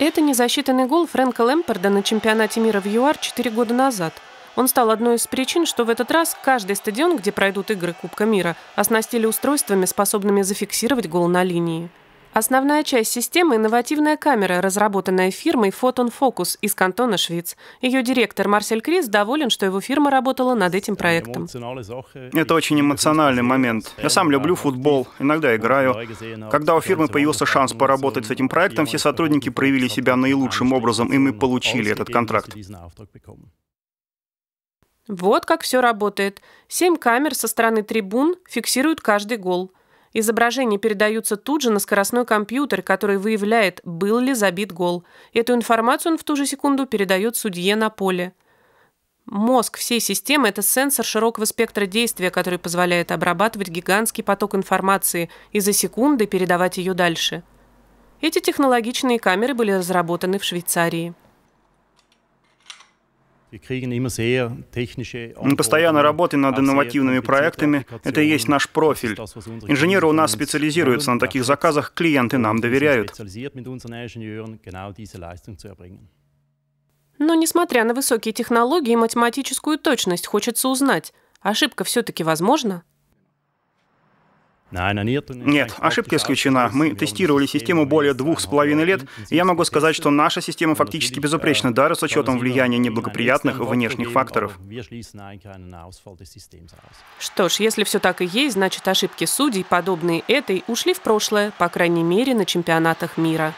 Это незасчитанный гол Фрэнка Лэмпорда на чемпионате мира в ЮАР 4 года назад. Он стал одной из причин, что в этот раз каждый стадион, где пройдут игры Кубка мира, оснастили устройствами, способными зафиксировать гол на линии. Основная часть системы – инновативная камера, разработанная фирмой Photon Focus из кантона Швиц. Ее директор Марсель Крис доволен, что его фирма работала над этим проектом. Это очень эмоциональный момент. Я сам люблю футбол, иногда играю. Когда у фирмы появился шанс поработать с этим проектом, все сотрудники проявили себя наилучшим образом, и мы получили этот контракт. Вот как все работает. Семь камер со стороны трибун фиксируют каждый гол. Изображения передаются тут же на скоростной компьютер, который выявляет, был ли забит гол. Эту информацию он в ту же секунду передает судье на поле. Мозг всей системы – это сенсор широкого спектра действия, который позволяет обрабатывать гигантский поток информации и за секунды передавать ее дальше. Эти технологичные камеры были разработаны в Швейцарии. Мы постоянно работаем над а инновативными проектами. А это и есть наш профиль. Инженеры у нас специализируются на таких заказах, клиенты нам доверяют. Но несмотря на высокие технологии и математическую точность, хочется узнать, ошибка все-таки возможна? Нет, ошибка исключена. Мы тестировали систему более двух с половиной лет, и я могу сказать, что наша система фактически безупречна, даже с учетом влияния неблагоприятных внешних факторов. Что ж, если все так и есть, значит ошибки судей, подобные этой, ушли в прошлое, по крайней мере, на чемпионатах мира.